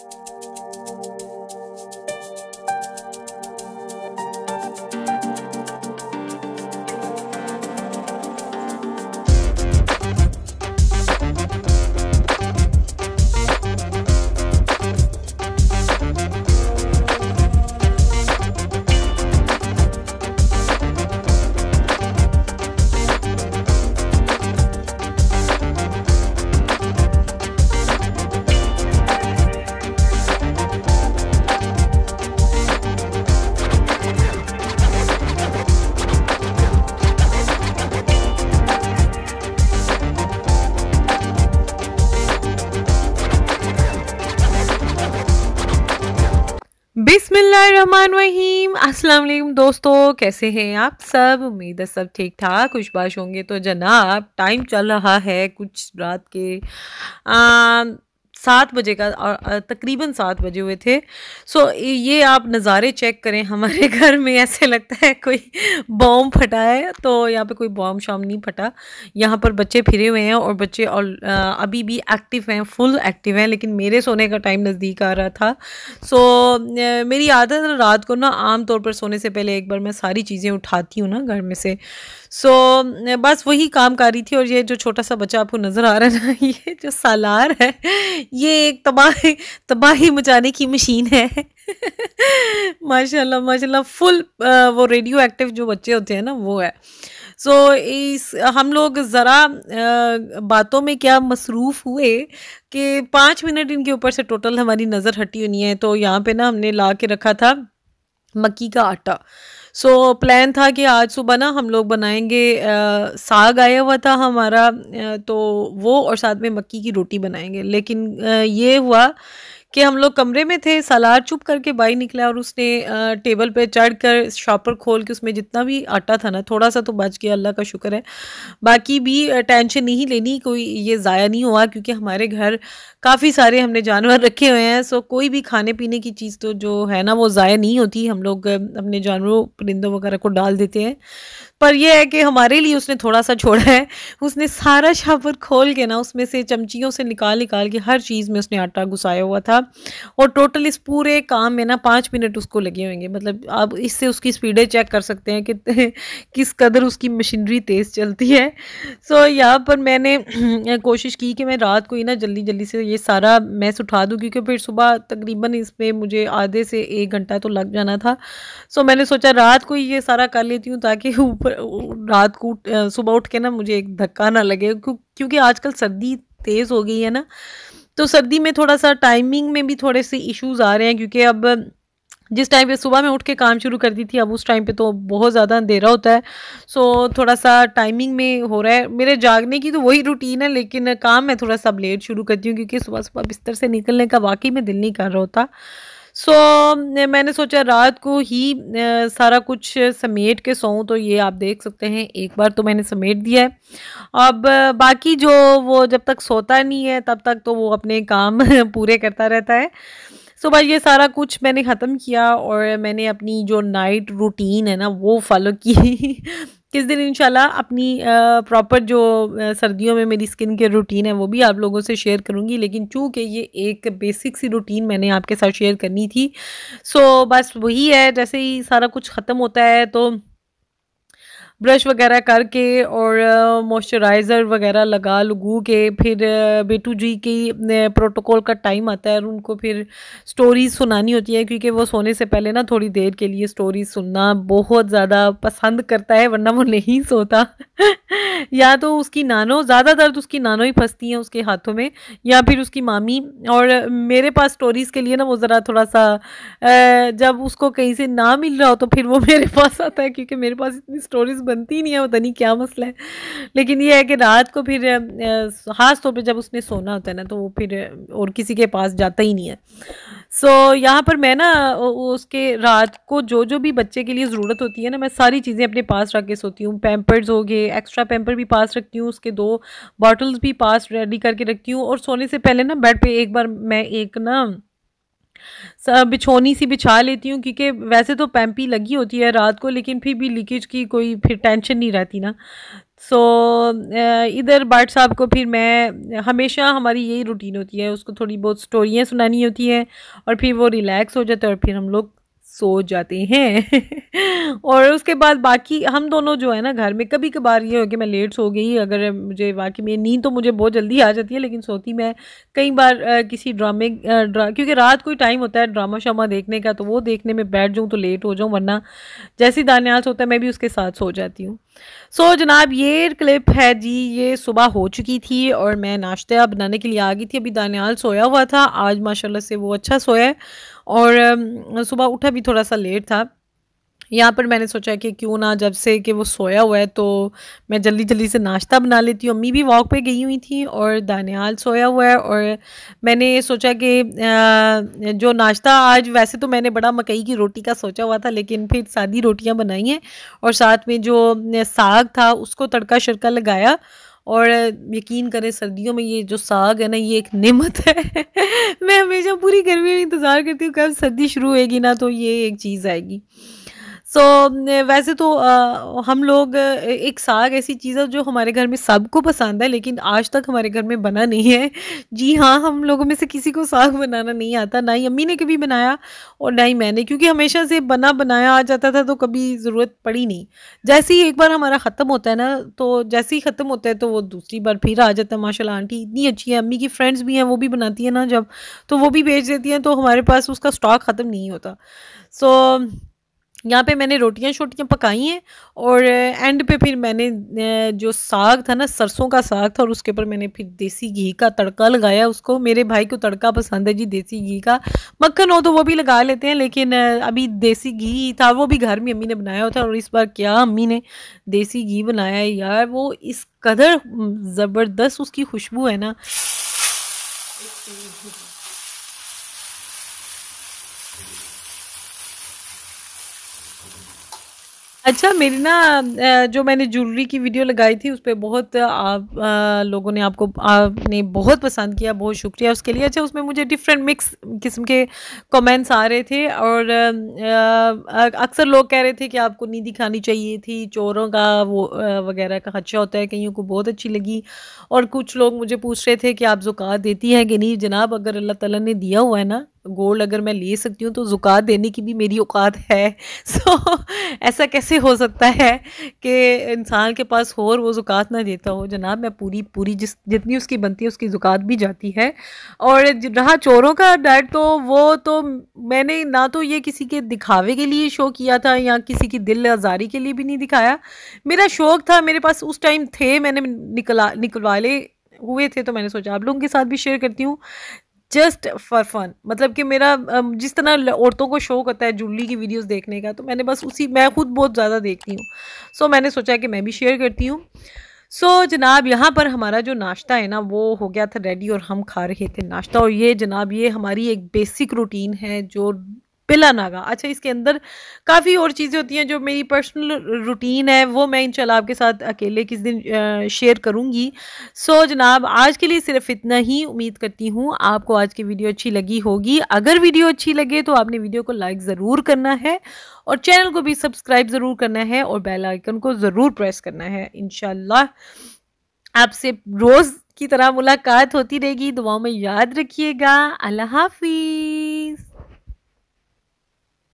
Thank you. बिस्मिल्लाम अस्सलाम दोस्तों कैसे हैं आप सब उम्मीद है सब ठीक ठाक कुछ बाश होंगे तो जनाब टाइम चल रहा है कुछ रात के आ, सात बजे का तकरीबन सात बजे हुए थे सो ये आप नज़ारे चेक करें हमारे घर में ऐसे लगता है कोई बॉम फटा है तो यहाँ पे कोई बॉम्ब शाम नहीं फटा यहाँ पर बच्चे फिरे हुए हैं और बच्चे और अभी भी एक्टिव हैं फुल एक्टिव हैं लेकिन मेरे सोने का टाइम नज़दीक आ रहा था सो मेरी आदत रात को ना आम तौर पर सोने से पहले एक बार मैं सारी चीज़ें उठाती हूँ ना घर में से सो बस वही काम कर रही थी और ये जो छोटा सा बच्चा आपको नज़र आ रहा है ना ये जो सालार है ये एक तबाह तबाही मचाने की मशीन है माशाल्लाह माशाल्लाह फुल वो रेडियो एक्टिव जो बच्चे होते हैं ना वो है सो so, इस हम लोग ज़रा बातों में क्या मसरूफ़ हुए कि पाँच मिनट इनके ऊपर से टोटल हमारी नज़र हटी हुई है तो यहाँ पे ना हमने ला के रखा था मक्की का आटा सो so, प्लान था कि आज सुबह ना हम लोग बनाएंगे आ, साग आया हुआ था हमारा आ, तो वो और साथ में मक्की की रोटी बनाएंगे लेकिन आ, ये हुआ कि हम लोग कमरे में थे सलाद चुप करके बाई निकला और उसने टेबल पे चढ़ कर शॉपर खोल के उसमें जितना भी आटा था ना थोड़ा सा तो बच गया अल्लाह का शुक्र है बाकी भी टेंशन नहीं लेनी कोई ये ज़ाया नहीं हुआ क्योंकि हमारे घर काफ़ी सारे हमने जानवर रखे हुए हैं सो कोई भी खाने पीने की चीज़ तो जो है ना वो ज़ाया नहीं होती हम लोग अपने जानवरों परिंदों वगैरह को डाल देते हैं पर यह है कि हमारे लिए उसने थोड़ा सा छोड़ा है उसने सारा शावर खोल के ना उसमें से चमचियों से निकाल निकाल के हर चीज़ में उसने आटा घुसाया हुआ था और टोटल इस पूरे काम में ना पाँच मिनट उसको लगे होंगे मतलब आप इससे उसकी स्पीडें चेक कर सकते हैं कि किस कदर उसकी मशीनरी तेज़ चलती है सो so, यहाँ पर मैंने कोशिश की कि मैं रात को ही ना जल्दी जल्दी से ये सारा मैस उठा दूँ क्योंकि फिर सुबह तकरीबन इसमें मुझे आधे से एक घंटा तो लग जाना था सो मैंने सोचा रात को ही ये सारा कर लेती हूँ ताकि ऊपर ऊपर रात को सुबह उठ के ना मुझे एक धक्का ना लगे क्योंकि आजकल सर्दी तेज़ हो गई है ना तो सर्दी में थोड़ा सा टाइमिंग में भी थोड़े से इश्यूज आ रहे हैं क्योंकि अब जिस टाइम पे सुबह में उठ के काम शुरू करती थी अब उस टाइम पे तो बहुत ज़्यादा अंधेरा होता है सो थोड़ा सा टाइमिंग में हो रहा है मेरे जागने की तो वही रूटीन है लेकिन काम मैं थोड़ा सा लेट शुरू करती हूँ क्योंकि सुबह सुबह बिस्तर से निकलने का वाकई में दिल नहीं कर रहा होता सो so, मैंने सोचा रात को ही सारा कुछ समेट के सोऊं तो ये आप देख सकते हैं एक बार तो मैंने समेट दिया है अब बाकी जो वो जब तक सोता नहीं है तब तक तो वो अपने काम पूरे करता रहता है सुबह ये सारा कुछ मैंने ख़त्म किया और मैंने अपनी जो नाइट रूटीन है ना वो फॉलो की किस दिन इंशाल्लाह अपनी प्रॉपर जो सर्दियों में मेरी स्किन केयर रूटीन है वो भी आप लोगों से शेयर करूँगी लेकिन चूँकि ये एक बेसिक सी रूटीन मैंने आपके साथ शेयर करनी थी सो बस वही है जैसे ही सारा कुछ ख़त्म होता है तो ब्रश वगैरह करके और मॉइस्चराइज़र वगैरह लगा लगू के फिर बेटू जी की प्रोटोकॉल का टाइम आता है और उनको फिर स्टोरीज़ सुनानी होती है क्योंकि वो सोने से पहले ना थोड़ी देर के लिए स्टोरी सुनना बहुत ज़्यादा पसंद करता है वरना वो नहीं सोता या तो उसकी नानो ज़्यादातर तो उसकी नानो ही फंसती हैं उसके हाथों में या फिर उसकी मामी और मेरे पास स्टोरीज़ के लिए ना वो ज़रा थोड़ा सा जब उसको कहीं से ना मिल रहा हो तो फिर वो मेरे पास आता है क्योंकि मेरे पास इतनी स्टोरीज़ बनती नहीं है पता नहीं क्या मसला है लेकिन ये है कि रात को फिर ख़ास तौर पे जब उसने सोना होता है ना तो वो फिर और किसी के पास जाता ही नहीं है सो so, यहाँ पर मैं ना उसके रात को जो जो भी बच्चे के लिए ज़रूरत होती है ना मैं सारी चीज़ें अपने पास रख के सोती हूँ पैम्पर्स हो गए एक्स्ट्रा पैम्पर भी पास रखती हूँ उसके दो बॉटल्स भी पास रेडी करके रखती हूँ और सोने से पहले ना बेड पे एक बार मैं एक ना बिछोनी सी बिछा लेती हूँ क्योंकि वैसे तो पैम्पी लगी होती है रात को लेकिन फिर भी लीकेज की कोई फिर टेंशन नहीं रहती ना सो so, इधर बाट साहब को फिर मैं हमेशा हमारी यही रूटीन होती है उसको थोड़ी बहुत स्टोरियाँ सुनानी होती हैं और फिर वो रिलैक्स हो जाता है और फिर हम लोग सो जाते हैं और उसके बाद बाकी हम दोनों जो है ना घर में कभी कभार ये हो कि मैं लेट सो गई अगर मुझे वाकई में नींद तो मुझे बहुत जल्दी आ जाती है लेकिन सोती मैं कई बार आ, किसी ड्रामे ड्रा क्योंकि रात कोई टाइम होता है ड्रामा शामा देखने का तो वो देखने में बैठ जाऊँ तो लेट हो जाऊँ वरना जैसे दान्याल होता है मैं भी उसके साथ सो जाती हूँ सो so, जनाब ये क्लिप है जी ये सुबह हो चुकी थी और मैं नाश्ता बनाने के लिए आ गई थी अभी दानियाल सोया हुआ था आज माशाल्लाह से वो अच्छा सोया है और सुबह उठा भी थोड़ा सा लेट था यहाँ पर मैंने सोचा कि क्यों ना जब से कि वो सोया हुआ है तो मैं जल्दी जल्दी से नाश्ता बना लेती हूँ अम्मी भी वॉक पे गई हुई थी और दानियाल सोया हुआ है और मैंने सोचा कि जो नाश्ता आज वैसे तो मैंने बड़ा मकई की रोटी का सोचा हुआ था लेकिन फिर सादी रोटियाँ बनाई हैं और साथ में जो साग था उसको तड़का शड़का लगाया और यकीन करें सर्दियों में ये जो साग है ना ये एक नमत है मैं हमेशा पूरी गर्मी में इंतज़ार करती हूँ कब सर्दी शुरू होएगी ना तो ये एक चीज़ आएगी सो so, वैसे तो आ, हम लोग एक साग ऐसी चीज़ है जो हमारे घर में सबको पसंद है लेकिन आज तक हमारे घर में बना नहीं है जी हाँ हम लोगों में से किसी को साग बनाना नहीं आता ना ही अम्मी ने कभी बनाया और ना ही मैंने क्योंकि हमेशा से बना बनाया आ जाता था तो कभी ज़रूरत पड़ी नहीं जैसे ही एक बार हमारा ख़त्म होता है ना तो जैसे ही ख़त्म होता है तो वो दूसरी बार फिर आ जाता है माशा आंटी इतनी अच्छी है अम्मी की फ्रेंड्स भी हैं वो भी बनाती हैं ना जब तो वो भी बेच देती हैं तो हमारे पास उसका स्टॉक ख़त्म नहीं होता सो so, यहाँ पे मैंने रोटियाँ शोटियाँ पकाई हैं और एंड पे फिर मैंने जो साग था ना सरसों का साग था और उसके ऊपर मैंने फिर देसी घी का तड़का लगाया उसको मेरे भाई को तड़का पसंद है जी देसी घी का मक्खन हो तो वो भी लगा लेते हैं लेकिन अभी देसी घी था वो भी घर में अम्मी ने बनाया होता और इस बार क्या अम्मी ने देसी घी बनाया है यार वो इस कदर हम्म, ज़बरदस्त उसकी खुशबू है ना अच्छा मेरी ना जो मैंने ज्वेलरी की वीडियो लगाई थी उस पर बहुत आप लोगों ने आपको आपने बहुत पसंद किया बहुत शुक्रिया उसके लिए अच्छा उसमें मुझे डिफरेंट मिक्स किस्म के कमेंट्स आ रहे थे और अक्सर लोग कह रहे थे कि आपको नहीं दिखानी चाहिए थी चोरों का वो वगैरह का खदशा होता है कहीं को बहुत अच्छी लगी और कुछ लोग मुझे पूछ रहे थे कि आप जुकात देती हैं कि नहीं जनाब अगर अल्लाह तला ने दिया हुआ है ना गोल्ड अगर मैं ले सकती हूँ तो ज़ुकात देने की भी मेरी औकात है सो so, ऐसा कैसे हो सकता है कि इंसान के पास हो और वो ज़ुकात ना देता हो जनाब मैं पूरी पूरी जिस जितनी उसकी बनती है उसकी ज़ुकात भी जाती है और रहा चोरों का डर तो वो तो मैंने ना तो ये किसी के दिखावे के लिए शो किया था या किसी की दिल आज़ारी के लिए भी नहीं दिखाया मेरा शौक़ था मेरे पास उस टाइम थे मैंने निकला निकलवाले हुए थे तो मैंने सोचा आप लोगों के साथ भी शेयर करती हूँ जस्ट फॉर फन मतलब कि मेरा जिस तरह औरतों को शौक होता है जुल्ली की वीडियोस देखने का तो मैंने बस उसी मैं खुद बहुत ज़्यादा देखती हूँ सो so, मैंने सोचा कि मैं भी शेयर करती हूँ सो so, जनाब यहाँ पर हमारा जो नाश्ता है ना वो हो गया था रेडी और हम खा रहे थे नाश्ता और ये जनाब ये हमारी एक बेसिक रूटीन है जो पिला नागा अच्छा इसके अंदर काफ़ी और चीज़ें होती हैं जो मेरी पर्सनल रूटीन है वो मैं इंशाल्लाह आपके साथ अकेले किस दिन शेयर करूँगी सो जनाब आज के लिए सिर्फ इतना ही उम्मीद करती हूँ आपको आज की वीडियो अच्छी लगी होगी अगर वीडियो अच्छी लगे तो आपने वीडियो को लाइक ज़रूर करना है और चैनल को भी सब्सक्राइब ज़रूर करना है और बेल आइकन को ज़रूर प्रेस करना है इन आपसे रोज़ की तरह मुलाकात होती रहेगी दुआओं में याद रखिएगा अल्लाह हाफिज़